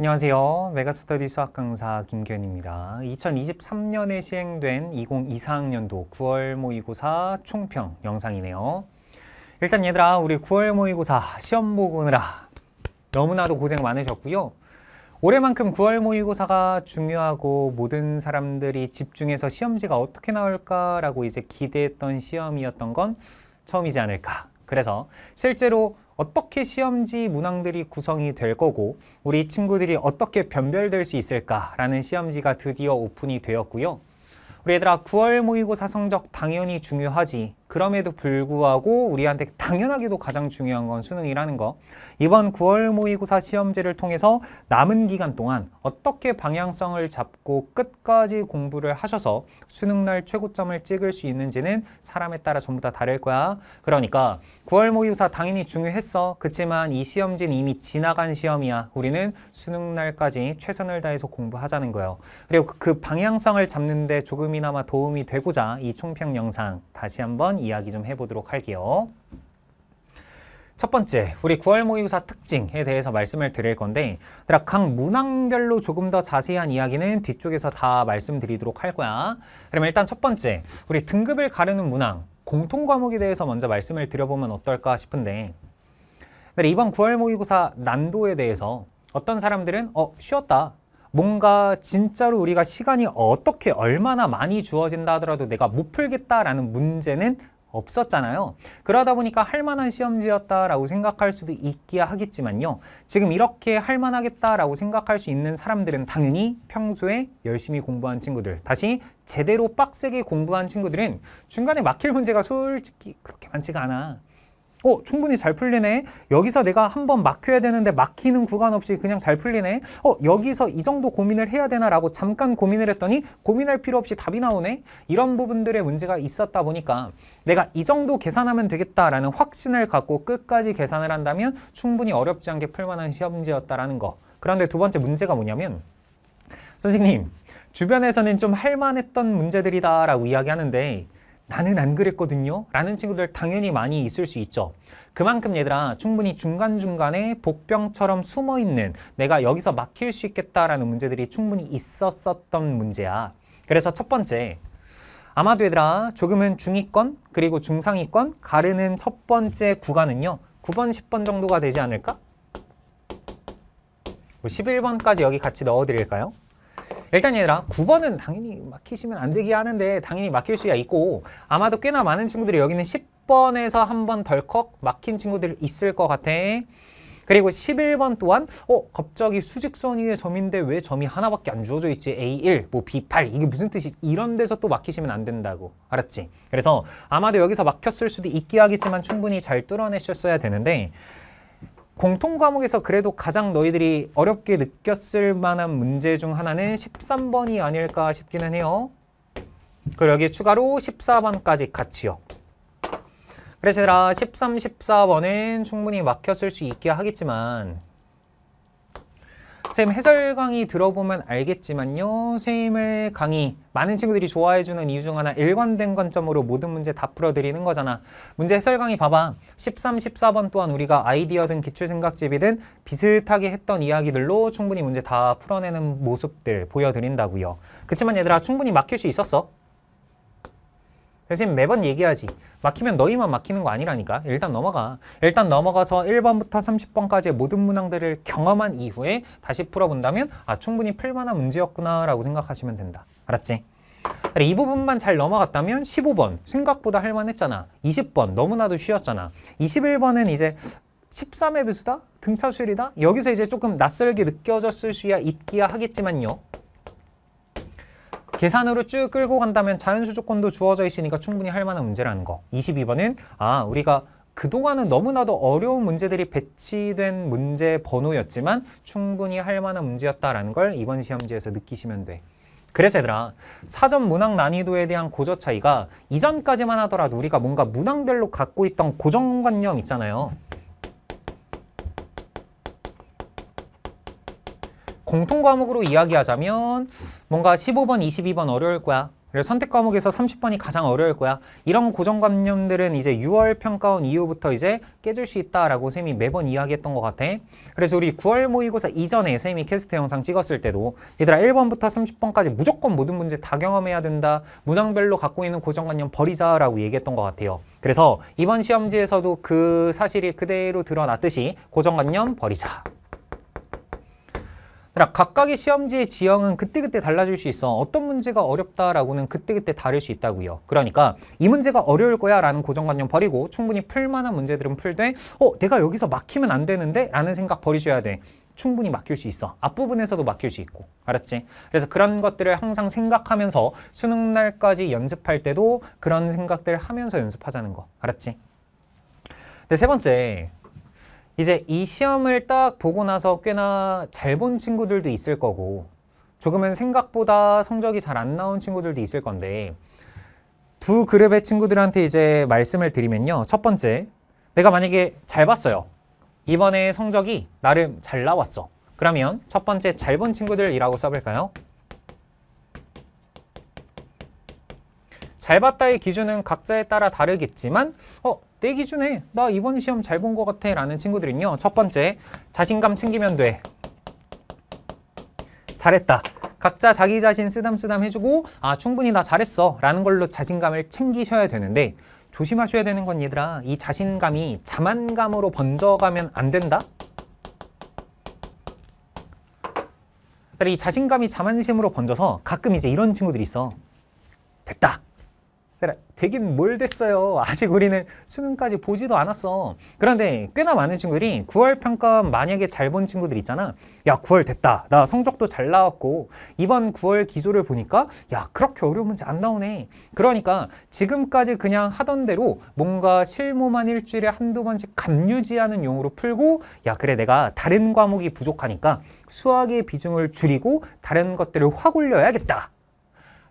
안녕하세요. 메가스터디 수학 강사 김기현입니다. 2023년에 시행된 2024학년도 9월 모의고사 총평 영상이네요. 일단 얘들아 우리 9월 모의고사 시험 보느라 너무나도 고생 많으셨고요. 올해만큼 9월 모의고사가 중요하고 모든 사람들이 집중해서 시험지가 어떻게 나올까라고 이제 기대했던 시험이었던 건 처음이지 않을까. 그래서 실제로 어떻게 시험지 문항들이 구성이 될 거고 우리 친구들이 어떻게 변별될 수 있을까라는 시험지가 드디어 오픈이 되었고요. 우리 얘들아 9월 모의고사 성적 당연히 중요하지. 그럼에도 불구하고 우리한테 당연하게도 가장 중요한 건 수능이라는 거. 이번 9월 모의고사 시험제를 통해서 남은 기간 동안 어떻게 방향성을 잡고 끝까지 공부를 하셔서 수능날 최고점을 찍을 수 있는지는 사람에 따라 전부 다 다를 거야. 그러니까 9월 모의고사 당연히 중요했어. 그치만 이 시험지는 이미 지나간 시험이야. 우리는 수능날까지 최선을 다해서 공부하자는 거예요. 그리고 그 방향성을 잡는데 조금이나마 도움이 되고자 이 총평 영상 다시 한번 이야기 좀 해보도록 할게요. 첫 번째, 우리 9월 모의고사 특징에 대해서 말씀을 드릴 건데 각 문항별로 조금 더 자세한 이야기는 뒤쪽에서 다 말씀드리도록 할 거야. 그러면 일단 첫 번째, 우리 등급을 가르는 문항, 공통 과목에 대해서 먼저 말씀을 드려보면 어떨까 싶은데 이번 9월 모의고사 난도에 대해서 어떤 사람들은 어 쉬웠다 뭔가 진짜로 우리가 시간이 어떻게 얼마나 많이 주어진다 하더라도 내가 못 풀겠다라는 문제는 없었잖아요. 그러다 보니까 할만한 시험지였다라고 생각할 수도 있기야 하겠지만요. 지금 이렇게 할만하겠다라고 생각할 수 있는 사람들은 당연히 평소에 열심히 공부한 친구들, 다시 제대로 빡세게 공부한 친구들은 중간에 막힐 문제가 솔직히 그렇게 많지가 않아. 어 충분히 잘 풀리네 여기서 내가 한번 막혀야 되는데 막히는 구간 없이 그냥 잘 풀리네 어 여기서 이 정도 고민을 해야 되나 라고 잠깐 고민을 했더니 고민할 필요 없이 답이 나오네 이런 부분들의 문제가 있었다 보니까 내가 이 정도 계산하면 되겠다라는 확신을 갖고 끝까지 계산을 한다면 충분히 어렵지 않게 풀만한 시험 문제였다라는 거 그런데 두 번째 문제가 뭐냐면 선생님 주변에서는 좀 할만했던 문제들이다 라고 이야기하는데 나는 안 그랬거든요. 라는 친구들 당연히 많이 있을 수 있죠. 그만큼 얘들아 충분히 중간중간에 복병처럼 숨어있는 내가 여기서 막힐 수 있겠다라는 문제들이 충분히 있었었던 문제야. 그래서 첫 번째, 아마도 얘들아 조금은 중위권 그리고 중상위권 가르는 첫 번째 구간은요. 9번, 10번 정도가 되지 않을까? 11번까지 뭐 여기 같이 넣어드릴까요? 일단 얘들아 9번은 당연히 막히시면 안 되긴 하는데 당연히 막힐 수야 있고 아마도 꽤나 많은 친구들이 여기는 10번에서 한 번 덜컥 막힌 친구들 있을 것 같아. 그리고 11번 또한 어 갑자기 수직선 위에 점인데 왜 점이 하나밖에 안 주어져 있지 A1 뭐 B8 이게 무슨 뜻이 이런 데서 또 막히시면 안 된다고 알았지 그래서 아마도 여기서 막혔을 수도 있긴 하겠지만 충분히 잘 뚫어내셨어야 되는데 공통 과목에서 그래도 가장 너희들이 어렵게 느꼈을 만한 문제 중 하나는 13번이 아닐까 싶기는 해요. 그리고 여기 추가로 14번까지 같이요. 그래서 얘들아 13, 14번은 충분히 막혔을 수 있게 하겠지만 쌤 해설 강의 들어보면 알겠지만요. 쌤의 강의 많은 친구들이 좋아해주는 이유 중 하나 일관된 관점으로 모든 문제 다 풀어드리는 거잖아. 문제 해설 강의 봐봐. 13, 14번 또한 우리가 아이디어든 기출생각집이든 비슷하게 했던 이야기들로 충분히 문제 다 풀어내는 모습들 보여드린다고요. 그렇지만 얘들아 충분히 막힐 수 있었어. 선생님 매번 얘기하지. 막히면 너희만 막히는 거 아니라니까. 일단 넘어가. 일단 넘어가서 1번부터 30번까지의 모든 문항들을 경험한 이후에 다시 풀어본다면 아 충분히 풀만한 문제였구나 라고 생각하시면 된다. 알았지? 이 부분만 잘 넘어갔다면 15번 생각보다 할만했잖아. 20번 너무나도 쉬웠잖아. 21번은 이제 13의 배수다? 등차수율이다? 여기서 이제 조금 낯설게 느껴졌을 수야 있기야 하겠지만요. 계산으로 쭉 끌고 간다면 자연수 조건도 주어져 있으니까 충분히 할 만한 문제라는 거. 22번은 아 우리가 그동안은 너무나도 어려운 문제들이 배치된 문제 번호였지만 충분히 할 만한 문제였다라는 걸 이번 시험지에서 느끼시면 돼. 그래서 얘들아 사전 문항 난이도에 대한 고저 차이가 이전까지만 하더라도 우리가 뭔가 문항별로 갖고 있던 고정관념 있잖아요. 공통 과목으로 이야기하자면 뭔가 15번, 22번 어려울 거야. 그리고 선택 과목에서 30번이 가장 어려울 거야. 이런 고정관념들은 이제 6월 평가원 이후부터 이제 깨질 수 있다라고 쌤이 매번 이야기했던 것 같아. 그래서 우리 9월 모의고사 이전에 쌤이 캐스트 영상 찍었을 때도 얘들아 1번부터 30번까지 무조건 모든 문제 다 경험해야 된다. 문항별로 갖고 있는 고정관념 버리자라고 얘기했던 것 같아요. 그래서 이번 시험지에서도 그 사실이 그대로 드러났듯이 고정관념 버리자. 그러니까 각각의 시험지의 지형은 그때그때 달라질 수 있어. 어떤 문제가 어렵다라고는 그때그때 다를 수 있다고요. 그러니까 이 문제가 어려울 거야 라는 고정관념 버리고 충분히 풀만한 문제들은 풀되 어 내가 여기서 막히면 안 되는데 라는 생각 버리셔야 돼. 충분히 맡길 수 있어. 앞부분에서도 맡길 수 있고. 알았지? 그래서 그런 것들을 항상 생각하면서 수능 날까지 연습할 때도 그런 생각들 을 하면서 연습하자는 거. 알았지? 근세 번째, 이제 이 시험을 딱 보고 나서 꽤나 잘 본 친구들도 있을 거고 조금은 생각보다 성적이 잘 안 나온 친구들도 있을 건데 두 그룹의 친구들한테 이제 말씀을 드리면요. 첫 번째, 내가 만약에 잘 봤어요. 이번에 성적이 나름 잘 나왔어. 그러면 첫 번째 잘 본 친구들이라고 써볼까요? 잘 봤다의 기준은 각자에 따라 다르겠지만 어내 기준에 나 이번 시험 잘 본 것 같아 라는 친구들은요. 첫 번째, 자신감 챙기면 돼. 잘했다. 각자 자기 자신 쓰담쓰담 해주고 아 충분히 나 잘했어 라는 걸로 자신감을 챙기셔야 되는데 조심하셔야 되는 건 얘들아 이 자신감이 자만감으로 번져가면 안 된다? 그러니까 이 자신감이 자만심으로 번져서 가끔 이제 이런 친구들이 있어. 됐다. 그래, 되긴 뭘 됐어요. 아직 우리는 수능까지 보지도 않았어. 그런데 꽤나 많은 친구들이 9월 평가 만약에 잘 본 친구들 있잖아. 야 9월 됐다. 나 성적도 잘 나왔고 이번 9월 기조를 보니까 야 그렇게 어려운 문제 안 나오네. 그러니까 지금까지 그냥 하던 대로 뭔가 실무만 일주일에 한두 번씩 감유지하는 용으로 풀고 야 그래 내가 다른 과목이 부족하니까 수학의 비중을 줄이고 다른 것들을 확 올려야겠다.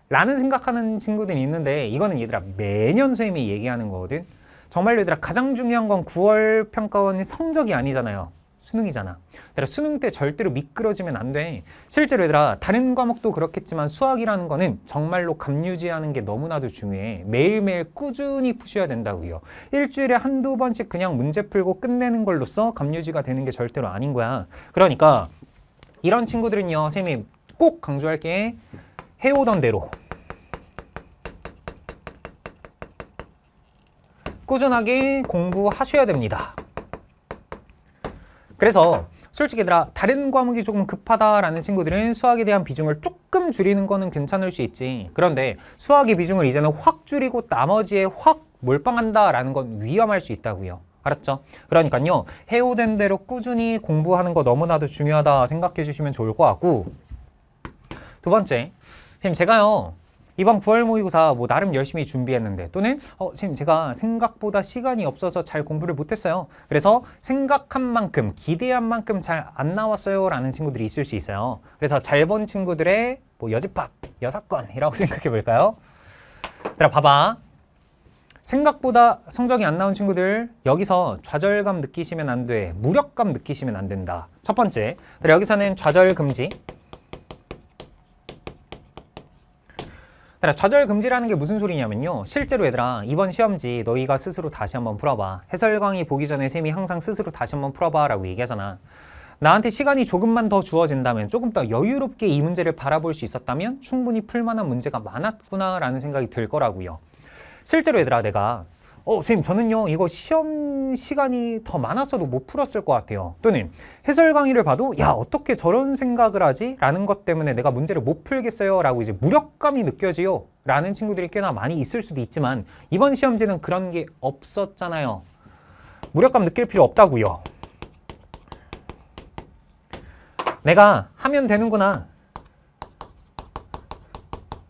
라는 생각하는 친구들이 있는데 이거는 얘들아 매년 쌤이 얘기하는 거거든 정말 얘들아 가장 중요한 건 9월 평가원 의 성적이 아니잖아요 수능이잖아 얘들아 수능 때 절대로 미끄러지면 안 돼 실제로 얘들아 다른 과목도 그렇겠지만 수학이라는 거는 정말로 감유지하는 게 너무나도 중요해 매일매일 꾸준히 푸셔야 된다고요 일주일에 한두 번씩 그냥 문제 풀고 끝내는 걸로써 감유지가 되는 게 절대로 아닌 거야 그러니까 이런 친구들은요 쌤이 꼭 강조할게 해오던 대로 꾸준하게 공부하셔야 됩니다. 그래서 솔직히 얘들아 다른 과목이 조금 급하다라는 친구들은 수학에 대한 비중을 조금 줄이는 거는 괜찮을 수 있지 그런데 수학의 비중을 이제는 확 줄이고 나머지에 확 몰빵한다라는 건 위험할 수 있다고요 알았죠? 그러니까요 해오된 대로 꾸준히 공부하는 거 너무나도 중요하다 생각해 주시면 좋을 것 같고 두 번째 선생님 제가요 이번 9월 모의고사 뭐 나름 열심히 준비했는데 또는 어 선생님 제가 생각보다 시간이 없어서 잘 공부를 못했어요 그래서 생각한 만큼 기대한 만큼 잘 안 나왔어요 라는 친구들이 있을 수 있어요 그래서 잘 본 친구들의 뭐 여집합 여사건이라고 생각해 볼까요 얘들 봐봐 생각보다 성적이 안 나온 친구들 여기서 좌절감 느끼시면 안돼 무력감 느끼시면 안 된다 첫 번째 여기서는 좌절 금지 좌절 금지라는 게 무슨 소리냐면요 실제로 얘들아 이번 시험지 너희가 스스로 다시 한번 풀어봐 해설 강의 보기 전에 쌤이 항상 스스로 다시 한번 풀어봐 라고 얘기하잖아 나한테 시간이 조금만 더 주어진다면 조금 더 여유롭게 이 문제를 바라볼 수 있었다면 충분히 풀만한 문제가 많았구나 라는 생각이 들 거라고요 실제로 얘들아 내가 어, 선생님 저는요 이거 시험 시간이 더 많았어도 못 풀었을 것 같아요. 또는 해설 강의를 봐도 야 어떻게 저런 생각을 하지? 라는 것 때문에 내가 문제를 못 풀겠어요 라고 이제 무력감이 느껴지요 라는 친구들이 꽤나 많이 있을 수도 있지만 이번 시험지는 그런 게 없었잖아요. 무력감 느낄 필요 없다고요. 내가 하면 되는구나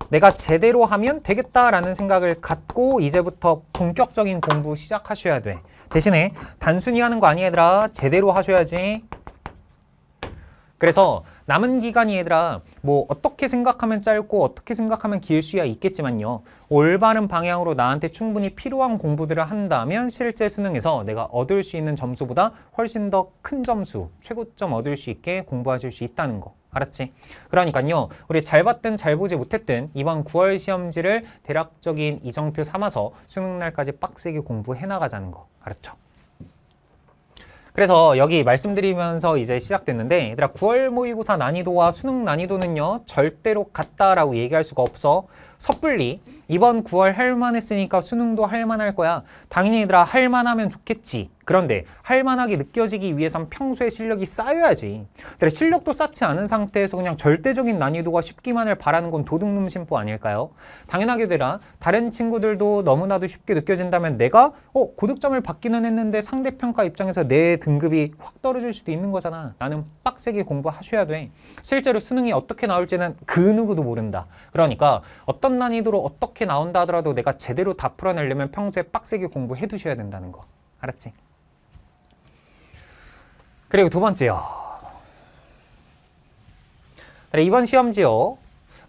내가 제대로 하면 되겠다라는 생각을 갖고 이제부터 본격적인 공부 시작하셔야 돼. 대신에 단순히 하는 거 아니 얘들아. 제대로 하셔야지. 그래서 남은 기간이 얘들아 뭐 어떻게 생각하면 짧고 어떻게 생각하면 길 수야 있겠지만요. 올바른 방향으로 나한테 충분히 필요한 공부들을 한다면 실제 수능에서 내가 얻을 수 있는 점수보다 훨씬 더 큰 점수, 최고점 얻을 수 있게 공부하실 수 있다는 거. 알았지? 그러니까요. 우리 잘 봤든 잘 보지 못했든 이번 9월 시험지를 대략적인 이정표 삼아서 수능날까지 빡세게 공부해 나가자는 거. 알았죠? 그래서 여기 말씀드리면서 이제 시작됐는데 얘들아 9월 모의고사 난이도와 수능 난이도는요 절대로 같다라고 얘기할 수가 없어 섣불리 이번 9월 할만했으니까 수능도 할만할 거야. 당연히 얘들아 할만하면 좋겠지. 그런데 할만하게 느껴지기 위해선 평소에 실력이 쌓여야지. 근데 실력도 쌓지 않은 상태에서 그냥 절대적인 난이도가 쉽기만을 바라는 건 도둑놈 심보 아닐까요? 당연하게 되라. 다른 친구들도 너무나도 쉽게 느껴진다면 내가 어 고득점을 받기는 했는데 상대평가 입장에서 내 등급이 확 떨어질 수도 있는 거잖아. 나는 빡세게 공부하셔야 돼. 실제로 수능이 어떻게 나올지는 그 누구도 모른다. 그러니까 어떤 난이도로 어떻게 이렇게 나온다 하더라도 내가 제대로 다 풀어내려면 평소에 빡세게 공부해 두셔야 된다는 거. 알았지? 그리고 두 번째요. 이번 시험지요.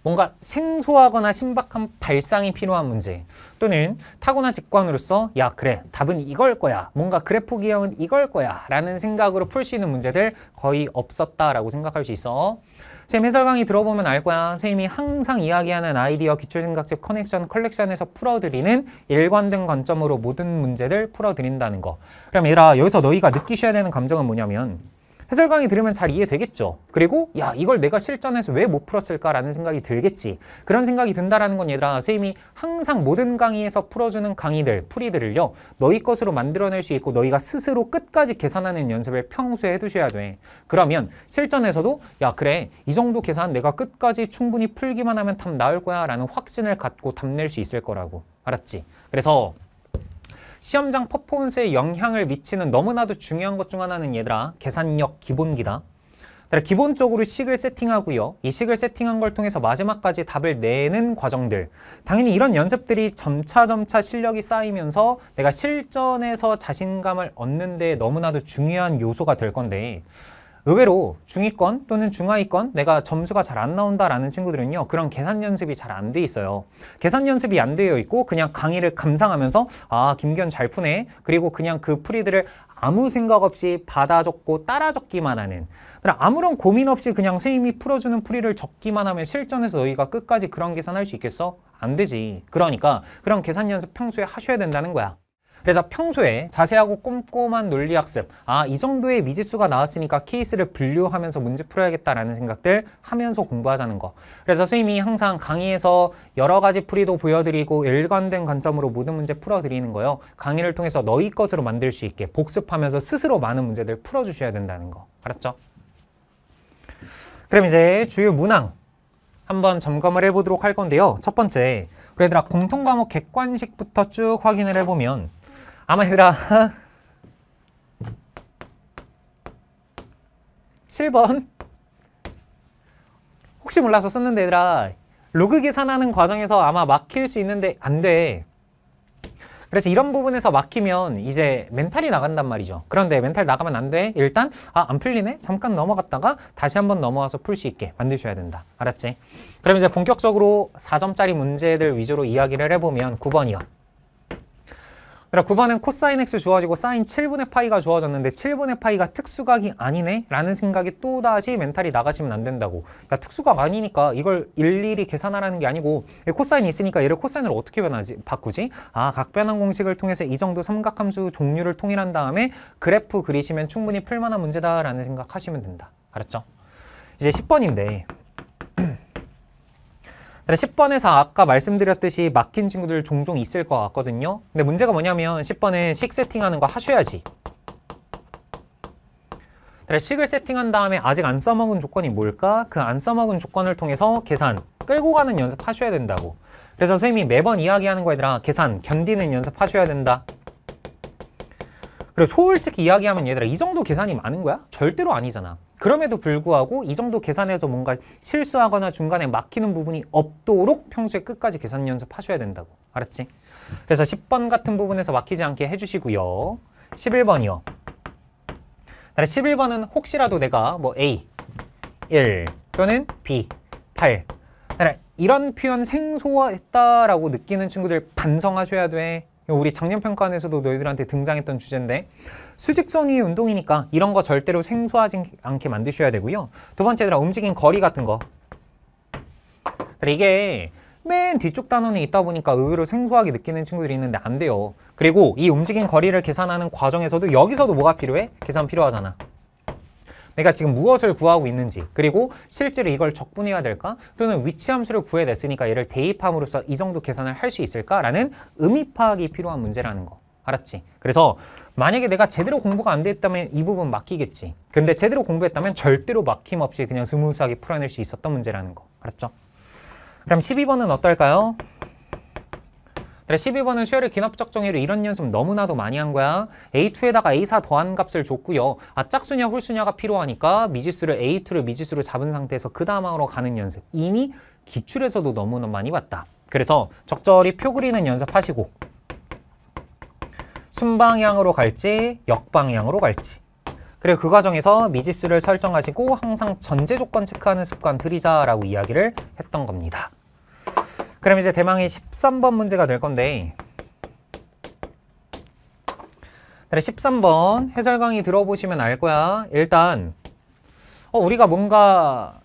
뭔가 생소하거나 신박한 발상이 필요한 문제 또는 타고난 직관으로서 야 그래 답은 이걸 거야 뭔가 그래프 기형은 이걸 거야 라는 생각으로 풀 수 있는 문제들 거의 없었다라고 생각할 수 있어 쌤 해설 강의 들어보면 알 거야. 쌤이 항상 이야기하는 아이디어, 기출생각집, 커넥션, 컬렉션에서 풀어드리는 일관된 관점으로 모든 문제를 풀어드린다는 거. 그럼 얘들아 여기서 너희가 느끼셔야 되는 감정은 뭐냐면 해설 강의 들으면 잘 이해되겠죠. 그리고 야 이걸 내가 실전에서 왜 못 풀었을까라는 생각이 들겠지. 그런 생각이 든다라는 건 얘들아 님이 항상 모든 강의에서 풀어주는 강의들, 풀이들을요. 너희 것으로 만들어낼 수 있고 너희가 스스로 끝까지 계산하는 연습을 평소에 해두셔야 돼. 그러면 실전에서도 야 그래 이 정도 계산 내가 끝까지 충분히 풀기만 하면 답 나올 거야 라는 확신을 갖고 답낼 수 있을 거라고. 알았지? 그래서 시험장 퍼포먼스에 영향을 미치는 너무나도 중요한 것 중 하나는 얘들아 계산력 기본기다. 기본적으로 식을 세팅하고요. 이 식을 세팅한 걸 통해서 마지막까지 답을 내는 과정들. 당연히 이런 연습들이 점차점차 실력이 쌓이면서 내가 실전에서 자신감을 얻는 데 너무나도 중요한 요소가 될 건데 의외로 중위권 또는 중하위권 내가 점수가 잘 안 나온다라는 친구들은요. 그런 계산 연습이 잘 안 돼 있어요. 계산 연습이 안 되어 있고 그냥 강의를 감상하면서 아 김기현 잘 푸네. 그리고 그냥 그 풀이들을 아무 생각 없이 받아 적고 따라 적기만 하는 아무런 고민 없이 그냥 선생님이 풀어주는 풀이를 적기만 하면 실전에서 너희가 끝까지 그런 계산할 수 있겠어? 안 되지. 그러니까 그런 계산 연습 평소에 하셔야 된다는 거야. 그래서 평소에 자세하고 꼼꼼한 논리학습 아 이 정도의 미지수가 나왔으니까 케이스를 분류하면서 문제 풀어야겠다라는 생각들 하면서 공부하자는 거 그래서 선생님이 항상 강의에서 여러 가지 풀이도 보여드리고 일관된 관점으로 모든 문제 풀어드리는 거예요 강의를 통해서 너희 것으로 만들 수 있게 복습하면서 스스로 많은 문제들 풀어주셔야 된다는 거 알았죠? 그럼 이제 주요 문항 한번 점검을 해보도록 할 건데요 첫 번째 그래 얘들아 공통과목 객관식부터 쭉 확인을 해보면 아마 얘들아 7번 혹시 몰라서 썼는데 얘들아 로그 계산하는 과정에서 아마 막힐 수 있는데 안 돼. 그래서 이런 부분에서 막히면 이제 멘탈이 나간단 말이죠. 그런데 멘탈 나가면 안 돼. 일단 아 안 풀리네? 잠깐 넘어갔다가 다시 한번 넘어와서 풀 수 있게 만드셔야 된다. 알았지? 그럼 이제 본격적으로 4점짜리 문제들 위주로 이야기를 해보면 9번이요. 그럼 그러니까 9번은 코사인 x 주어지고 사인 7분의 파이가 주어졌는데 7분의 파이가 특수각이 아니네? 라는 생각이 또다시 멘탈이 나가시면 안 된다고 야 그러니까 특수각 아니니까 이걸 일일이 계산하라는 게 아니고 코사인이 있으니까 얘를 코사인으로 어떻게 변하지? 바꾸지? 아 각변환 공식을 통해서 이 정도 삼각함수 종류를 통일한 다음에 그래프 그리시면 충분히 풀만한 문제다라는 생각하시면 된다 알았죠? 이제 10번인데 그래서 10번에서 아까 말씀드렸듯이 막힌 친구들 종종 있을 것 같거든요. 근데 문제가 뭐냐면 10번에 식 세팅하는 거 하셔야지. 그래서 식을 세팅한 다음에 아직 안 써먹은 조건이 뭘까? 그 안 써먹은 조건을 통해서 계산, 끌고 가는 연습 하셔야 된다고. 그래서 선생님이 매번 이야기하는 거 얘들아 계산, 견디는 연습 하셔야 된다. 그리고 솔직히 이야기하면 얘들아 이 정도 계산이 많은 거야? 절대로 아니잖아. 그럼에도 불구하고 이 정도 계산해서 뭔가 실수하거나 중간에 막히는 부분이 없도록 평소에 끝까지 계산 연습하셔야 된다고. 알았지? 그래서 10번 같은 부분에서 막히지 않게 해주시고요. 11번이요. 11번은 혹시라도 내가 뭐 A, 1 또는 B, 8 이런 표현 생소했다라고 느끼는 친구들 반성하셔야 돼. 우리 작년 평가안에서도 너희들한테 등장했던 주제인데 수직선 위 운동이니까 이런 거 절대로 생소하지 않게 만드셔야 되고요. 두 번째로 움직인 거리 같은 거. 이게 맨 뒤쪽 단원에 있다 보니까 의외로 생소하게 느끼는 친구들이 있는데 안 돼요. 그리고 이 움직인 거리를 계산하는 과정에서도 여기서도 뭐가 필요해? 계산 필요하잖아. 내가 지금 무엇을 구하고 있는지 그리고 실제로 이걸 적분해야 될까? 또는 위치 함수를 구해냈으니까 얘를 대입함으로써 이 정도 계산을 할 수 있을까라는 의미 파악이 필요한 문제라는 거. 알았지? 그래서 만약에 내가 제대로 공부가 안 됐다면 이 부분 막히겠지. 근데 제대로 공부했다면 절대로 막힘 없이 그냥 스무스하게 풀어낼 수 있었던 문제라는 거. 알았죠? 그럼 12번은 어떨까요? 그래, 12번은 쉐어의 귀납적 정해로 이런 연습 너무나도 많이 한 거야. A2에다가 A4 더한 값을 줬고요. 아, 짝수냐 홀수냐가 필요하니까 미지수를 A2를 미지수로 잡은 상태에서 그 다음으로 가는 연습. 이미 기출에서도 너무나 많이 봤다. 그래서 적절히 표 그리는 연습하시고 순방향으로 갈지 역방향으로 갈지 그리고 그 과정에서 미지수를 설정하시고 항상 전제 조건 체크하는 습관 들이자라고 이야기를 했던 겁니다. 그럼 이제 대망의 13번 문제가 될 건데 13번 해설 강의 들어보시면 알 거야. 일단 어, 우리가 뭔가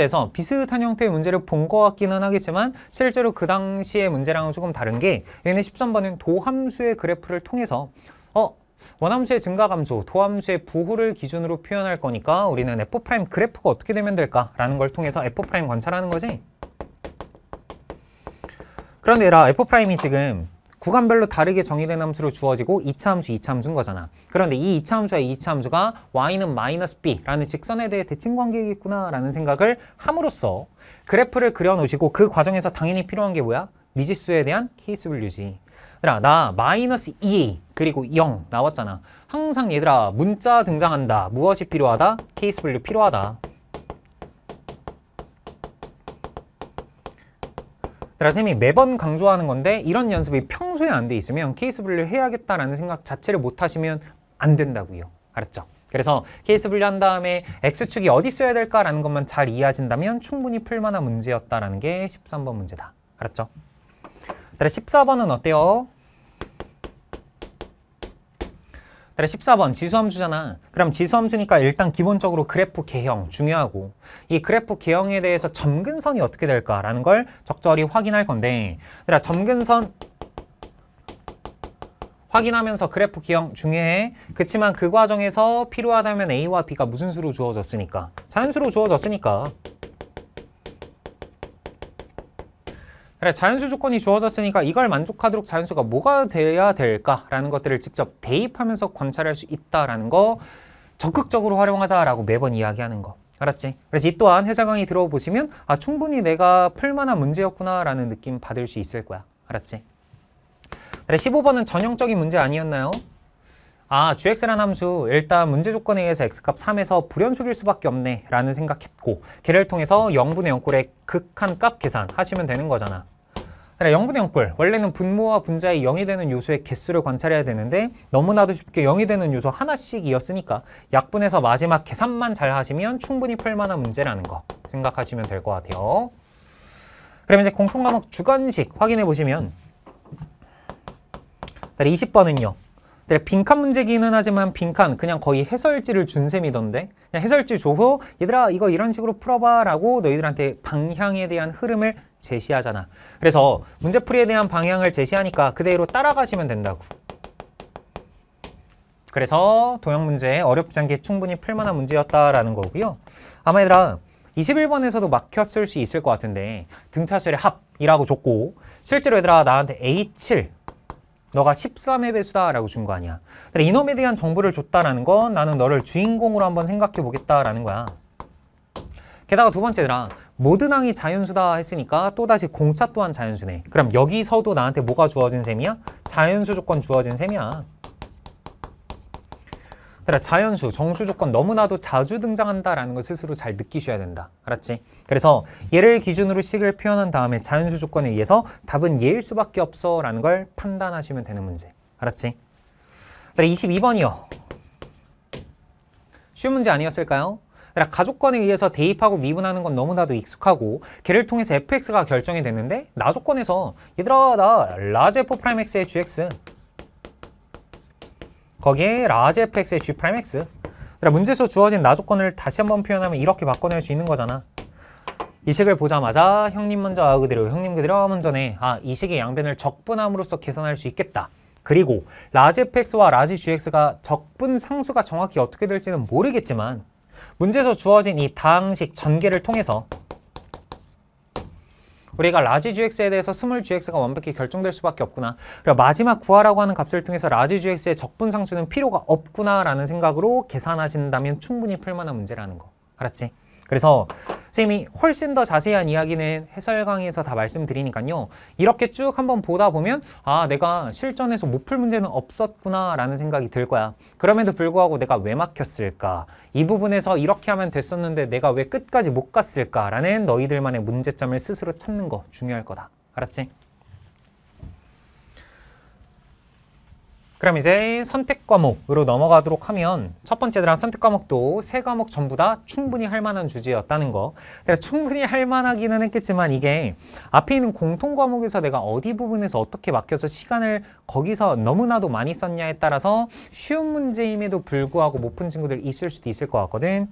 기출문제에서 비슷한 형태의 문제를 본 것 같기는 하겠지만 실제로 그 당시의 문제랑은 조금 다른 게 얘는 13번은 도함수의 그래프를 통해서 어 원함수의 증가 감소, 도함수의 부호를 기준으로 표현할 거니까 우리는 f' 그래프가 어떻게 되면 될까라는 걸 통해서 f' 관찰하는 거지. 그런데 얘라 f 프라임이 지금 구간별로 다르게 정의된 함수로 주어지고 이차 함수, 이차 함수인 거잖아. 그런데 이 2차 함수와 이 2차 함수가 y는 마이너스 b라는 직선에 대해 대칭 관계겠구나 라는 생각을 함으로써 그래프를 그려놓으시고 그 과정에서 당연히 필요한 게 뭐야? 미지수에 대한 케이스블 유지. 얘들아 나 마이너스 2 e 그리고 0 나왔잖아. 항상 얘들아 문자 등장한다. 무엇이 필요하다? 케이스블류 필요하다. 드라쌤이 매번 강조하는 건데 이런 연습이 평소에 안 돼 있으면 케이스 분류를 해야겠다라는 생각 자체를 못 하시면 안 된다고요. 알았죠? 그래서 케이스 분류한 다음에 X축이 어디 써야 될까라는 것만 잘 이해하신다면 충분히 풀만한 문제였다라는 게 13번 문제다. 알았죠? 그다음 14번은 어때요? 그래 14번 지수함수잖아. 그럼 지수함수니까 일단 기본적으로 그래프 개형 중요하고 이 그래프 개형에 대해서 점근선이 어떻게 될까라는 걸 적절히 확인할 건데 그래 점근선 확인하면서 그래프 기형 중요해. 그치만 그 과정에서 필요하다면 A와 B가 무슨 수로 주어졌으니까? 자연수로 주어졌으니까. 그래, 자연수 조건이 주어졌으니까 이걸 만족하도록 자연수가 뭐가 돼야 될까라는 것들을 직접 대입하면서 관찰할 수 있다라는 거 적극적으로 활용하자라고 매번 이야기하는 거. 알았지? 그래서 이 또한 해설 강의 들어보시면 아 충분히 내가 풀만한 문제였구나라는 느낌 받을 수 있을 거야. 알았지? 그래, 15번은 전형적인 문제 아니었나요? 아, gx란 함수 일단 문제 조건에 의해서 x값 3에서 불연속일 수밖에 없네 라는 생각했고 걔를 통해서 0분의 0꼴의 극한 값 계산하시면 되는 거잖아. 영분의 0꼴 원래는 분모와 분자의 0이 되는 요소의 개수를 관찰해야 되는데 너무나도 쉽게 0이 되는 요소 하나씩이었으니까 약분에서 마지막 계산만 잘 하시면 충분히 풀만한 문제라는 거 생각하시면 될 것 같아요. 그럼 이제 공통과목 주관식 확인해 보시면 20번은요. 빈칸 문제기는 하지만 빈칸 그냥 거의 해설지를 준 셈이던데 그냥 해설지 줘서 얘들아 이거 이런 식으로 풀어봐 라고 너희들한테 방향에 대한 흐름을 제시하잖아. 그래서 문제풀이에 대한 방향을 제시하니까 그대로 따라가시면 된다고. 그래서 도형 문제 어렵지 않게 충분히 풀만한 문제였다라는 거고요. 아마 얘들아 21번에서도 막혔을 수 있을 것 같은데 등차수열의 합이라고 줬고 실제로 얘들아 나한테 A7 너가 13의 배수다라고 준 거 아니야. 근데 이놈에 대한 정보를 줬다라는 건 나는 너를 주인공으로 한번 생각해 보겠다라는 거야. 게다가 두 번째들아 모든 항이 자연수다 했으니까 또다시 공차 또한 자연수네. 그럼 여기서도 나한테 뭐가 주어진 셈이야? 자연수 조건 주어진 셈이야. 그 자연수, 정수 조건 너무나도 자주 등장한다라는 걸 스스로 잘 느끼셔야 된다. 알았지? 그래서 얘를 기준으로 식을 표현한 다음에 자연수 조건에 의해서 답은 예일 수밖에 없어 라는 걸 판단하시면 되는 문제. 알았지? 22번이요. 쉬운 문제 아니었을까요? 그러나 그러니까 가족권에 의해서 대입하고 미분하는 건 너무나도 익숙하고 걔를 통해서 fx가 결정이 됐는데 나조건에서 얘들아 나 라지 f 프라임 x의 gx 거기에 라지 f x의 g x 그러나 문제에서 주어진 나조건을 다시 한번 표현하면 이렇게 바꿔낼 수 있는 거잖아 이 식을 보자마자 형님 먼저 아 그대로 형님 그대로 먼저 네아 이 식의 양변을 적분함으로써 계산할 수 있겠다 그리고 라지 fx와 라지 gx가 적분 상수가 정확히 어떻게 될지는 모르겠지만 문제에서 주어진 이 다항식 전개를 통해서 우리가 라지 GX에 대해서 스몰 GX가 완벽히 결정될 수밖에 없구나 그리고 마지막 구하라고 하는 값을 통해서 라지 GX의 적분상수는 필요가 없구나라는 생각으로 계산하신다면 충분히 풀만한 문제라는 거 알았지? 그래서 선생님이 훨씬 더 자세한 이야기는 해설 강의에서 다 말씀드리니까요. 이렇게 쭉 한번 보다 보면 아 내가 실전에서 못 풀 문제는 없었구나 라는 생각이 들 거야. 그럼에도 불구하고 내가 왜 막혔을까? 이 부분에서 이렇게 하면 됐었는데 내가 왜 끝까지 못 갔을까? 라는 너희들만의 문제점을 스스로 찾는 거 중요할 거다. 알았지? 그럼 이제 선택 과목으로 넘어가도록 하면 첫 번째 드랑 선택 과목도 세 과목 전부 다 충분히 할 만한 주제였다는 거. 그러니까 충분히 할 만하기는 했겠지만 이게 앞에 있는 공통 과목에서 내가 어디 부분에서 어떻게 맡겨서 시간을 거기서 너무나도 많이 썼냐에 따라서 쉬운 문제임에도 불구하고 못 푼 친구들 있을 수도 있을 것 같거든.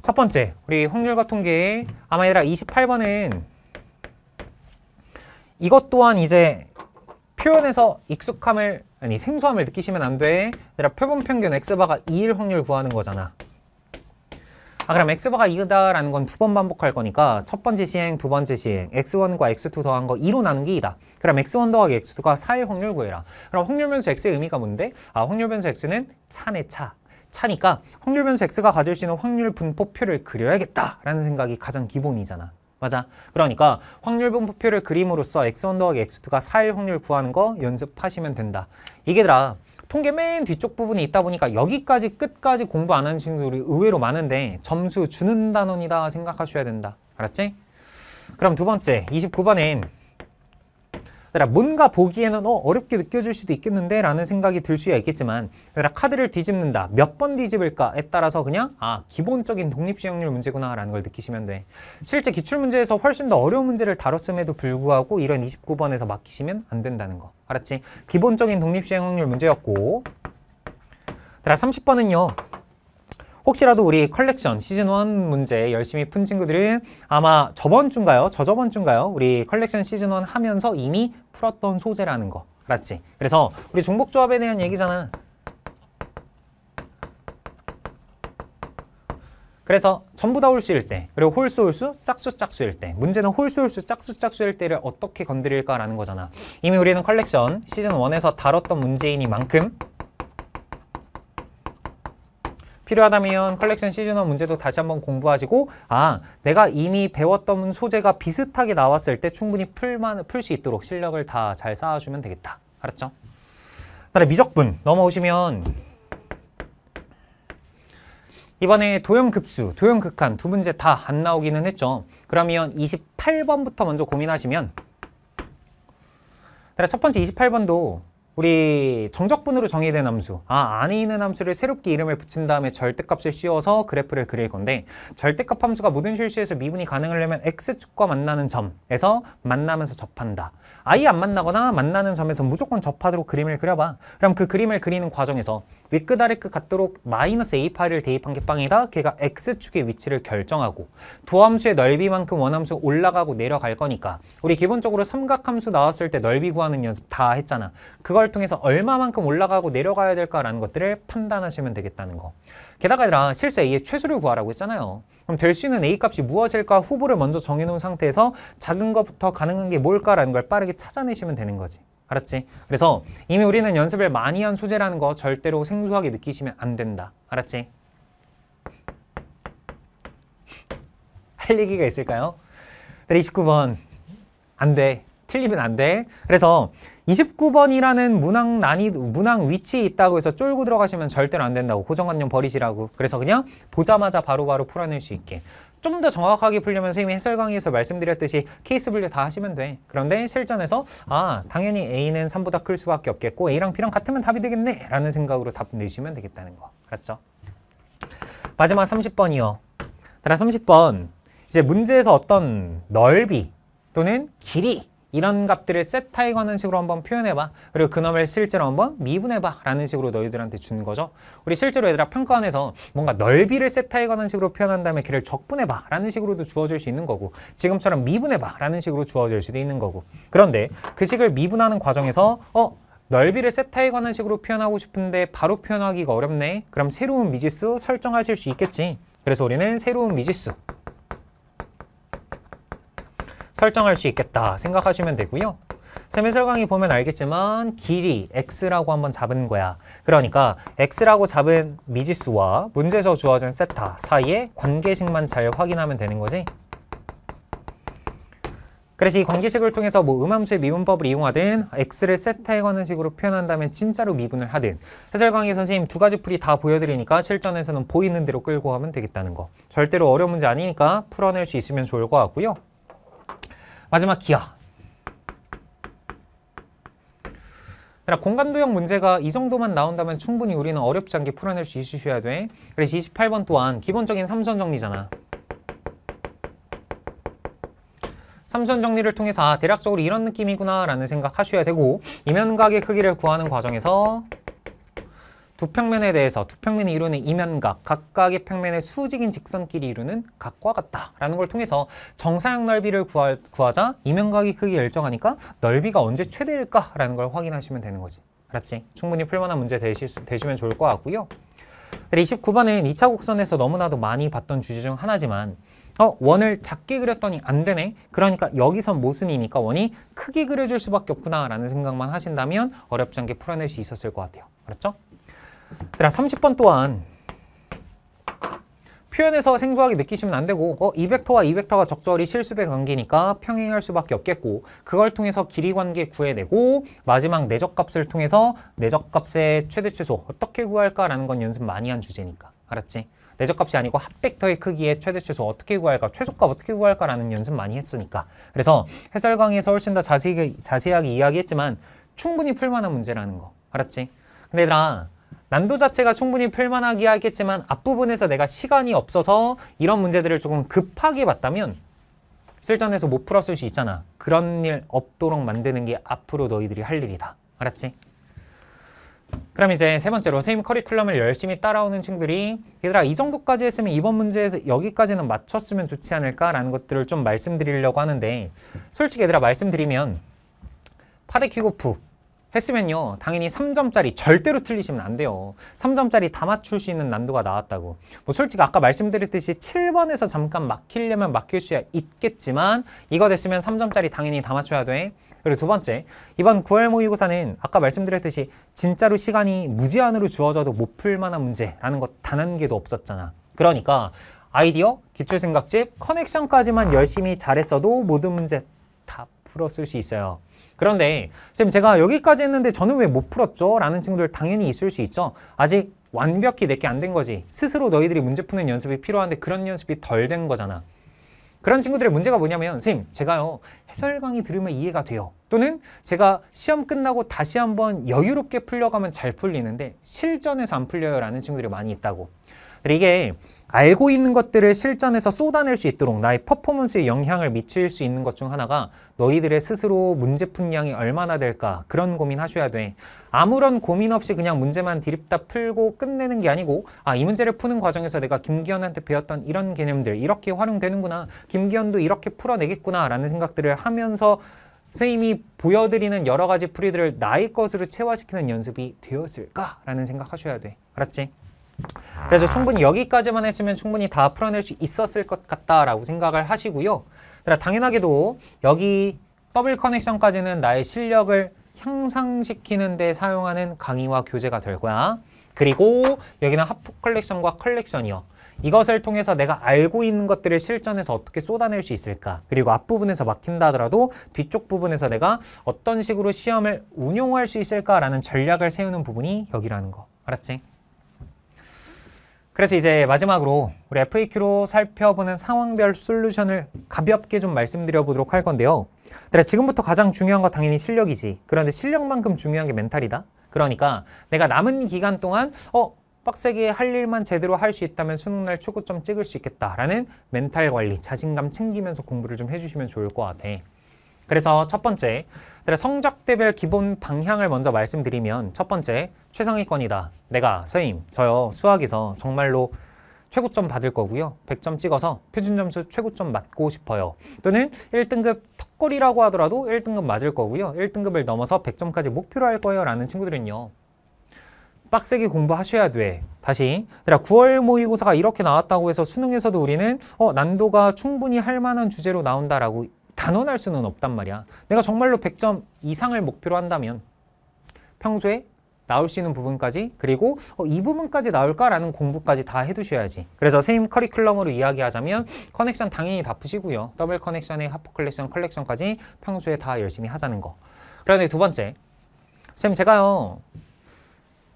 첫 번째, 우리 확률과 통계 아마 얘들아 28번은 이것 또한 이제 표현에서 익숙함을 아니 생소함을 느끼시면 안 돼. 얘들 표본 평균 x바가 2일 확률 구하는 거잖아. 아 그럼 x바가 2다라는 건 두 번 반복할 거니까 첫 번째 시행, 두 번째 시행 x1과 x2 더한 거 2로 나눈 게 2다. 그럼 x1 더하기 x2가 4일 확률 구해라. 그럼 확률 변수 x의 의미가 뭔데? 아 확률 변수 x는 차네 차. 차니까 확률 변수 x가 가질 수 있는 확률 분포표를 그려야겠다라는 생각이 가장 기본이잖아. 맞아. 그러니까 확률분포표를 그림으로써 x1 더하기 x2가 4일 확률 구하는 거 연습하시면 된다. 이게더라 통계 맨 뒤쪽 부분에 있다 보니까 여기까지 끝까지 공부 안 하는 친구들이 의외로 많은데 점수 주는 단원이다 생각하셔야 된다. 알았지? 그럼 두 번째 29번엔 그러니까 뭔가 보기에는 어, 어렵게 느껴질 수도 있겠는데 라는 생각이 들 수야 있겠지만 카드를 뒤집는다. 몇 번 뒤집을까에 따라서 그냥 아 기본적인 독립시행률 문제구나 라는 걸 느끼시면 돼. 실제 기출문제에서 훨씬 더 어려운 문제를 다뤘음에도 불구하고 이런 29번에서 맡기시면 안 된다는 거. 알았지? 기본적인 독립시행률 문제였고 30번은요. 혹시라도 우리 컬렉션 시즌1 문제 열심히 푼 친구들은 아마 저번 주인가요? 저저번 주인가요? 우리 컬렉션 시즌1 하면서 이미 풀었던 소재라는 거 알았지? 그래서 우리 중복조합에 대한 얘기잖아 그래서 전부 다 홀수일 때 그리고 홀수 홀수 짝수 짝수일 때 문제는 홀수 홀수 짝수 짝수일 때를 어떻게 건드릴까라는 거잖아 이미 우리는 컬렉션 시즌1에서 다뤘던 문제이니만큼 필요하다면 컬렉션 시즌원 문제도 다시 한번 공부하시고 아 내가 이미 배웠던 소재가 비슷하게 나왔을 때 충분히 풀 수 있도록 실력을 다 잘 쌓아주면 되겠다. 알았죠? 다음에 미적분 넘어오시면 이번에 도형급수, 도형극한 두 문제 다 안 나오기는 했죠. 그러면 28번부터 먼저 고민하시면 첫 번째 28번도 우리 정적분으로 정의된 함수, 아, 안에 있는 함수를 새롭게 이름을 붙인 다음에 절대값을 씌워서 그래프를 그릴 건데 절대값 함수가 모든 실수에서 미분이 가능하려면 x축과 만나는 점에서 만나면서 접한다. 아예 안 만나거나 만나는 점에서 무조건 접하도록 그림을 그려봐. 그럼 그 그림을 그리는 과정에서 윗끝 아래끝 같도록 마이너스 A파를 대입한 게 빵이다. 걔가 X축의 위치를 결정하고 도함수의 넓이만큼 원함수 올라가고 내려갈 거니까 우리 기본적으로 삼각함수 나왔을 때 넓이 구하는 연습 다 했잖아. 그걸 그걸 통해서 얼마만큼 올라가고 내려가야 될까라는 것들을 판단하시면 되겠다는 거. 게다가 아니라 실수 A의 최소를 구하라고 했잖아요. 그럼 될 수 있는 A값이 무엇일까 후보를 먼저 정해놓은 상태에서 작은 것부터 가능한 게 뭘까라는 걸 빠르게 찾아내시면 되는 거지. 알았지? 그래서 이미 우리는 연습을 많이 한 소재라는 거 절대로 생소하게 느끼시면 안 된다. 알았지? 할 얘기가 있을까요? 29번 안 돼. 틀리면 안 돼. 그래서 29번이라는 문항 난이 문항 위치에 있다고 해서 쫄고 들어가시면 절대로 안 된다고 고정관념 버리시라고 그래서 그냥 보자마자 바로바로 바로 풀어낼 수 있게 좀 더 정확하게 풀려면 선생님이 해설 강의에서 말씀드렸듯이 케이스 분류 다 하시면 돼 그런데 실전에서 아 당연히 A는 3보다 클 수밖에 없겠고 A랑 B랑 같으면 답이 되겠네 라는 생각으로 답 내시면 되겠다는 거 알았죠? 마지막 30번이요 따라 30번 이제 문제에서 어떤 넓이 또는 길이 이런 값들을 세타에 관한 식으로 한번 표현해봐. 그리고 그놈을 실제로 한번 미분해봐. 라는 식으로 너희들한테 주는 거죠. 우리 실제로 얘들아 평가원에서 뭔가 넓이를 세타에 관한 식으로 표현한 다음에 걔를 적분해봐. 라는 식으로도 주어질 수 있는 거고 지금처럼 미분해봐. 라는 식으로 주어질 수도 있는 거고 그런데 그 식을 미분하는 과정에서 어? 넓이를 세타에 관한 식으로 표현하고 싶은데 바로 표현하기가 어렵네. 그럼 새로운 미지수 설정하실 수 있겠지. 그래서 우리는 새로운 미지수 설정할 수 있겠다 생각하시면 되고요. 세미설강의 보면 알겠지만 길이 x라고 한번 잡은 거야. 그러니까 x라고 잡은 미지수와 문제에서 주어진 세타 사이의 관계식만 잘 확인하면 되는 거지. 그래서 이 관계식을 통해서 뭐 음함수의 미분법을 이용하든 x를 세타에 관한 식으로 표현한다면 진짜로 미분을 하든 해설강의 선생님 두 가지 풀이 다 보여드리니까 실전에서는 보이는 대로 끌고 가면 되겠다는 거 절대로 어려운 문제 아니니까 풀어낼 수 있으면 좋을 것 같고요 마지막 기아. 공감도형 문제가 이 정도만 나온다면 충분히 우리는 어렵지 않게 풀어낼 수 있으셔야 돼. 그래서 28번 또한 기본적인 삼선 정리잖아. 삼선 정리를 통해서 아, 대략적으로 이런 느낌이구나 라는 생각하셔야 되고 이면각의 크기를 구하는 과정에서 두 평면에 대해서 두 평면이 이루는 이면각, 각각의 평면의 수직인 직선끼리 이루는 각과 같다라는 걸 통해서 정사각 넓이를 구하, 구하자 이면각이 크기 일정하니까 넓이가 언제 최대일까라는 걸 확인하시면 되는 거지. 알았지? 충분히 풀만한 문제 되시, 되시면 좋을 것 같고요. 29번은 2차 곡선에서 너무나도 많이 봤던 주제 중 하나지만 어, 원을 작게 그렸더니 안 되네. 그러니까 여기선 모순이니까 원이 크게 그려질 수밖에 없구나라는 생각만 하신다면 어렵지 않게 풀어낼 수 있었을 것 같아요. 알았죠? 얘 30번 또한 표현에서 생소하게 느끼시면 안 되고 어, 이 벡터와 이 벡터가 적절히 실수의 관계니까 평행할 수밖에 없겠고 그걸 통해서 길이 관계 구해내고 마지막 내적값을 통해서 내적값의 최대 최소 어떻게 구할까라는 건 연습 많이 한 주제니까 알았지? 내적값이 아니고 합벡터의 크기의 최대 최소 어떻게 구할까 최소값 어떻게 구할까라는 연습 많이 했으니까 그래서 해설 강의에서 훨씬 더 자세하게, 자세하게 이야기했지만 충분히 풀만한 문제라는 거 알았지? 근데 얘들아 난도 자체가 충분히 풀만하게 하겠지만 앞부분에서 내가 시간이 없어서 이런 문제들을 조금 급하게 봤다면 실전에서 못 풀었을 수 있잖아. 그런 일 없도록 만드는 게 앞으로 너희들이 할 일이다. 알았지? 그럼 이제 세 번째로 선생님 커리큘럼을 열심히 따라오는 친구들이 얘들아 이 정도까지 했으면 이번 문제에서 여기까지는 맞췄으면 좋지 않을까라는 것들을 좀 말씀드리려고 하는데 솔직히 얘들아 말씀드리면 파데키고프 했으면요 당연히 3점짜리 절대로 틀리시면 안 돼요 3점짜리 다 맞출 수 있는 난도가 나왔다고 뭐 솔직히 아까 말씀드렸듯이 7번에서 잠깐 막히려면 막힐 수 있겠지만 이거 됐으면 3점짜리 당연히 다 맞춰야 돼 그리고 두 번째, 이번 9월 모의고사는 아까 말씀드렸듯이 진짜로 시간이 무제한으로 주어져도 못 풀 만한 문제라는 것 단 한 개도 없었잖아. 그러니까 아이디어, 기출생각집, 커넥션까지만 열심히 잘했어도 모든 문제 다 풀었을 수 있어요. 그런데 지 제가 여기까지 했는데 저는 왜 못 풀었죠? 라는 친구들 당연히 있을 수 있죠. 아직 완벽히 내게 안 된 거지. 스스로 너희들이 문제 푸는 연습이 필요한데 그런 연습이 덜 된 거잖아. 그런 친구들의 문제가 뭐냐면 선 제가요 해설 강의 들으면 이해가 돼요. 또는 제가 시험 끝나고 다시 한번 여유롭게 풀려가면 잘 풀리는데 실전에서 안 풀려요 라는 친구들이 많이 있다고. 근데 이게 알고 있는 것들을 실전에서 쏟아낼 수 있도록 나의 퍼포먼스에 영향을 미칠 수 있는 것 중 하나가 너희들의 스스로 문제 푼양이 얼마나 될까 그런 고민하셔야 돼. 아무런 고민 없이 그냥 문제만 디립다 풀고 끝내는 게 아니고 아 이 문제를 푸는 과정에서 내가 김기현한테 배웠던 이런 개념들 이렇게 활용되는구나 김기현도 이렇게 풀어내겠구나 라는 생각들을 하면서 선생님이 보여드리는 여러 가지 풀이들을 나의 것으로 체화시키는 연습이 되었을까라는 생각하셔야 돼. 알았지? 그래서 충분히 여기까지만 했으면 충분히 다 풀어낼 수 있었을 것 같다라고 생각을 하시고요. 당연하게도 여기 더블 커넥션까지는 나의 실력을 향상시키는 데 사용하는 강의와 교재가 될 거야. 그리고 여기는 하프 컬렉션과 컬렉션이요. 이것을 통해서 내가 알고 있는 것들을 실전에서 어떻게 쏟아낼 수 있을까 그리고 앞부분에서 막힌다 하더라도 뒤쪽 부분에서 내가 어떤 식으로 시험을 운용할 수 있을까라는 전략을 세우는 부분이 여기라는 거 알았지? 그래서 이제 마지막으로 우리 FAQ로 살펴보는 상황별 솔루션을 가볍게 좀 말씀드려 보도록 할 건데요. 그래, 지금부터 가장 중요한 거 당연히 실력이지. 그런데 실력만큼 중요한 게 멘탈이다. 그러니까 내가 남은 기간 동안 어 빡세게 할 일만 제대로 할 수 있다면 수능날 초고점 찍을 수 있겠다라는 멘탈 관리, 자신감 챙기면서 공부를 좀 해주시면 좋을 것 같아. 그래서 첫 번째, 성적대별 기본 방향을 먼저 말씀드리면 첫 번째, 최상위권이다. 내가, 선생님, 저요, 수학에서 정말로 최고점 받을 거고요. 100점 찍어서 표준점수 최고점 맞고 싶어요. 또는 1등급 턱걸이라고 하더라도 1등급 맞을 거고요. 1등급을 넘어서 100점까지 목표로 할 거예요. 라는 친구들은요. 빡세게 공부하셔야 돼. 다시 9월 모의고사가 이렇게 나왔다고 해서 수능에서도 우리는 어, 난도가 충분히 할 만한 주제로 나온다라고 단언할 수는 없단 말이야. 내가 정말로 100점 이상을 목표로 한다면 평소에 나올 수 있는 부분까지 그리고 어, 이 부분까지 나올까라는 공부까지 다 해두셔야지 그래서 세임 커리큘럼으로 이야기하자면 커넥션 당연히 다 푸시고요 더블 커넥션에 하프 컬렉션 컬렉션까지 평소에 다 열심히 하자는 거 그런데 두 번째 쌤 제가요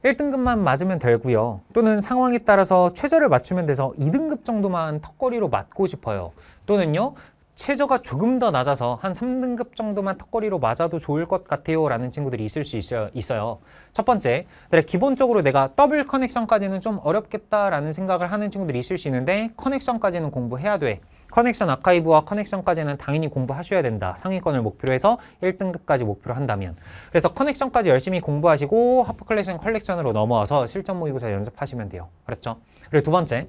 1등급만 맞으면 되고요 또는 상황에 따라서 최저를 맞추면 돼서 2등급 정도만 턱걸이로 맞고 싶어요 또는요 최저가 조금 더 낮아서 한 3등급 정도만 턱걸이로 맞아도 좋을 것 같아요 라는 친구들이 있을 수 있어요. 첫 번째, 기본적으로 내가 더블 커넥션까지는 좀 어렵겠다라는 생각을 하는 친구들이 있을 수 있는데 커넥션까지는 공부해야 돼. 커넥션 아카이브와 커넥션까지는 당연히 공부하셔야 된다. 상위권을 목표로 해서 1등급까지 목표로 한다면. 그래서 커넥션까지 열심히 공부하시고 하프 컬렉션 컬렉션으로 넘어와서 실전 모의고사 연습하시면 돼요. 그렇죠? 그리고 두 번째,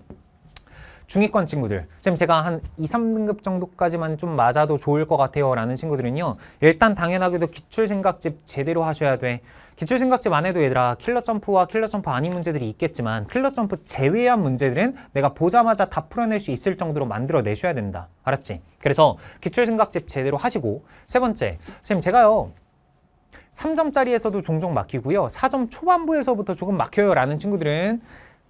중위권 친구들 지금 제가 한 2, 3등급 정도까지만 좀 맞아도 좋을 것 같아요 라는 친구들은요 일단 당연하게도 기출생각집 제대로 하셔야 돼 기출생각집 안 해도 얘들아 킬러점프와 킬러점프 아닌 문제들이 있겠지만 킬러점프 제외한 문제들은 내가 보자마자 다 풀어낼 수 있을 정도로 만들어내셔야 된다 알았지? 그래서 기출생각집 제대로 하시고 세 번째 지금 제가요 3점짜리에서도 종종 막히고요. 4점 초반부에서부터 조금 막혀요 라는 친구들은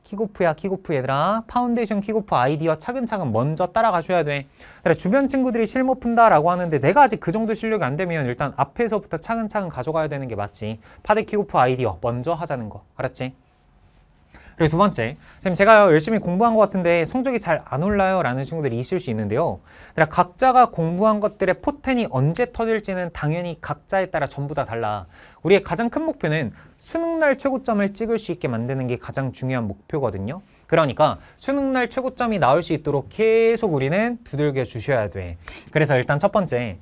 키고프야 키고프 얘들아 파운데이션 키고프 아이디어 차근차근 먼저 따라가셔야 돼 그래 주변 친구들이 실무 푼다 라고 하는데 내가 네 아직 그 정도 실력이 안 되면 일단 앞에서부터 차근차근 가져가야 되는 게 맞지 파데 키고프 아이디어 먼저 하자는 거 알았지? 그리고 두 번째, 선생님 제가 열심히 공부한 것 같은데 성적이 잘 안 올라요 라는 친구들이 있을 수 있는데요. 각자가 공부한 것들의 포텐이 언제 터질지는 당연히 각자에 따라 전부 다 달라. 우리의 가장 큰 목표는 수능날 최고점을 찍을 수 있게 만드는 게 가장 중요한 목표거든요. 그러니까 수능날 최고점이 나올 수 있도록 계속 우리는 두들겨 주셔야 돼. 그래서 일단 첫 번째,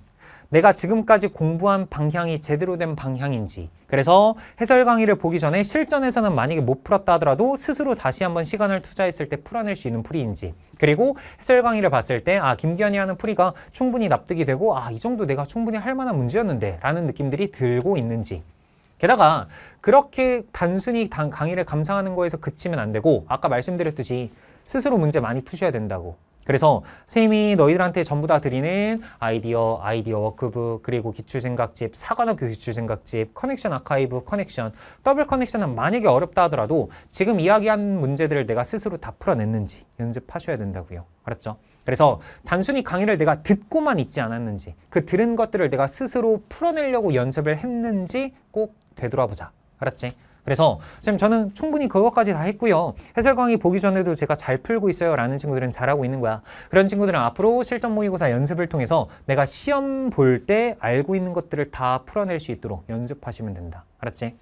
내가 지금까지 공부한 방향이 제대로 된 방향인지 그래서 해설 강의를 보기 전에 실전에서는 만약에 못 풀었다 하더라도 스스로 다시 한번 시간을 투자했을 때 풀어낼 수 있는 풀이인지 그리고 해설 강의를 봤을 때 아 김기현이 하는 풀이가 충분히 납득이 되고 아 이 정도 내가 충분히 할 만한 문제였는데 라는 느낌들이 들고 있는지 게다가 그렇게 단순히 강의를 감상하는 거에서 그치면 안 되고 아까 말씀드렸듯이 스스로 문제 많이 푸셔야 된다고 그래서 쌤이 너희들한테 전부 다 드리는 아이디어, 아이디어 워크북, 그리고 기출생각집, 사관학교 기출생각집, 커넥션 아카이브, 커넥션, 더블 커넥션은 만약에 어렵다 하더라도 지금 이야기한 문제들을 내가 스스로 다 풀어냈는지 연습하셔야 된다고요. 알았죠? 그래서 단순히 강의를 내가 듣고만 있지 않았는지 그 들은 것들을 내가 스스로 풀어내려고 연습을 했는지 꼭 되돌아보자. 알았지? 그래서 지금 저는 충분히 그것까지 다 했고요. 해설 강의 보기 전에도 제가 잘 풀고 있어요 라는 친구들은 잘하고 있는 거야. 그런 친구들은 앞으로 실전 모의고사 연습을 통해서 내가 시험 볼 때 알고 있는 것들을 다 풀어낼 수 있도록 연습하시면 된다. 알았지?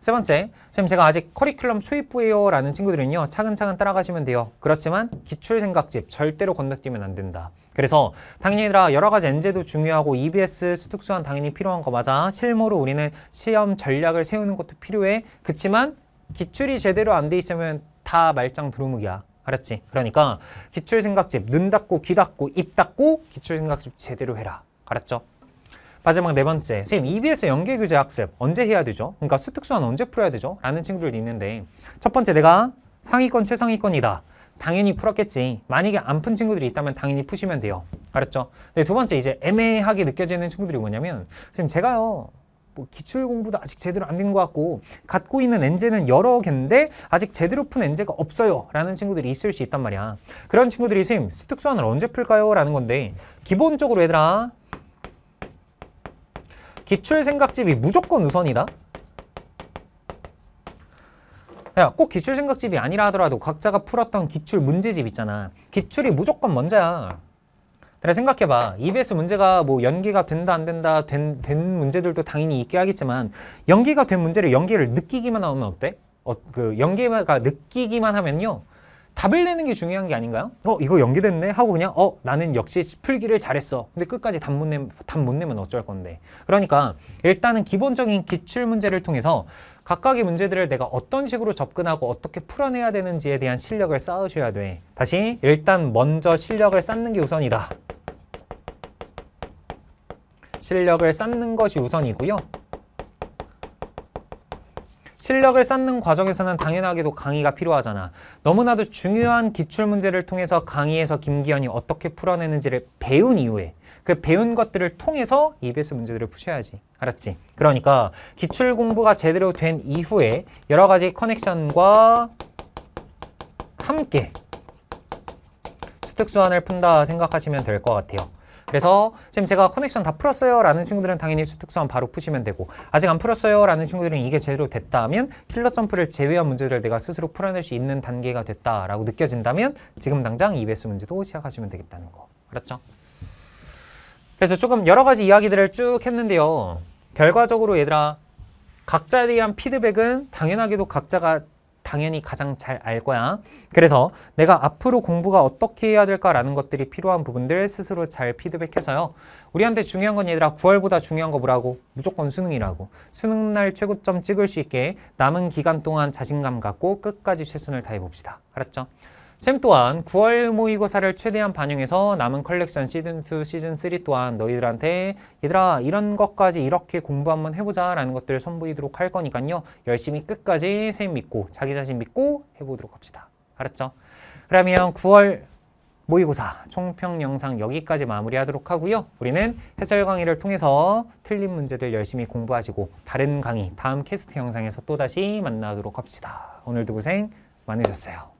세 번째, 쌤 제가 아직 커리큘럼 초입부예요 라는 친구들은요. 차근차근 따라가시면 돼요. 그렇지만 기출생각집 절대로 건너뛰면 안 된다. 그래서 당연히라 여러 가지 엔제도 중요하고 EBS 수특수한 당연히 필요한 거 맞아. 실무로 우리는 시험 전략을 세우는 것도 필요해. 그치만 기출이 제대로 안 돼 있으면 다 말짱 두루묵이야. 알았지? 그러니까 기출 생각집 눈 닫고 귀 닫고 입 닫고 기출 생각집 제대로 해라. 알았죠? 마지막 네 번째, 선생님 EBS 연계교재 학습 언제 해야 되죠? 그러니까 수특수한 언제 풀어야 되죠? 라는 친구들도 있는데 첫 번째 내가 상위권 최상위권이다. 당연히 풀었겠지. 만약에 안 푼 친구들이 있다면 당연히 푸시면 돼요. 알았죠? 네, 두 번째 이제 애매하게 느껴지는 친구들이 뭐냐면 선생님 제가요 뭐 기출 공부도 아직 제대로 안 된 것 같고 갖고 있는 엔제는 여러 개인데 아직 제대로 푼 엔제가 없어요 라는 친구들이 있을 수 있단 말이야 그런 친구들이 선생님 수특수환을 언제 풀까요? 라는 건데 기본적으로 얘들아 기출 생각집이 무조건 우선이다 야, 꼭 기출 생각집이 아니라 하더라도 각자가 풀었던 기출 문제집 있잖아. 기출이 무조건 먼저야. 그래 생각해봐. EBS 문제가 뭐 연기가 된다 안 된다 된, 된 문제들도 당연히 있게 하겠지만 연기가 된 문제를 연기를 느끼기만 하면 어때? 어, 그 연기가 느끼기만 하면요. 답을 내는 게 중요한 게 아닌가요? 어 이거 연기됐네 하고 그냥 어 나는 역시 풀기를 잘했어 근데 끝까지 답 못 내면, 답 못 내면 어쩔 건데 그러니까 일단은 기본적인 기출 문제를 통해서 각각의 문제들을 내가 어떤 식으로 접근하고 어떻게 풀어내야 되는지에 대한 실력을 쌓으셔야 돼. 다시 일단 먼저 실력을 쌓는 게 우선이다. 실력을 쌓는 것이 우선이고요. 실력을 쌓는 과정에서는 당연하게도 강의가 필요하잖아. 너무나도 중요한 기출문제를 통해서 강의에서 김기현이 어떻게 풀어내는지를 배운 이후에 그 배운 것들을 통해서 EBS 문제들을 푸셔야지. 알았지? 그러니까 기출 공부가 제대로 된 이후에 여러 가지 커넥션과 함께 수특수환을 푼다 생각하시면 될 것 같아요. 그래서 지금 제가 커넥션 다 풀었어요 라는 친구들은 당연히 수특수환 바로 푸시면 되고 아직 안 풀었어요 라는 친구들은 이게 제대로 됐다면 킬러 점프를 제외한 문제를 내가 스스로 풀어낼 수 있는 단계가 됐다라고 느껴진다면 지금 당장 EBS 문제도 시작하시면 되겠다는 거 알았죠? 그래서 조금 여러 가지 이야기들을 쭉 했는데요. 결과적으로 얘들아 각자에 대한 피드백은 당연하게도 각자가 당연히 가장 잘 알 거야. 그래서 내가 앞으로 공부가 어떻게 해야 될까라는 것들이 필요한 부분들 스스로 잘 피드백해서요. 우리한테 중요한 건 얘들아 9월보다 중요한 거 뭐라고? 무조건 수능이라고. 수능날 최고점 찍을 수 있게 남은 기간 동안 자신감 갖고 끝까지 최선을 다해봅시다. 알았죠? 샘 또한 9월 모의고사를 최대한 반영해서 남은 컬렉션 시즌2, 시즌3 또한 너희들한테 얘들아 이런 것까지 이렇게 공부 한번 해보자 라는 것들을 선보이도록 할 거니까요. 열심히 끝까지 샘 믿고 자기 자신 믿고 해보도록 합시다. 알았죠? 그러면 9월 모의고사 총평 영상 여기까지 마무리하도록 하고요. 우리는 해설 강의를 통해서 틀린 문제들 열심히 공부하시고 다른 강의, 다음 캐스트 영상에서 또다시 만나도록 합시다. 오늘도 고생 많으셨어요.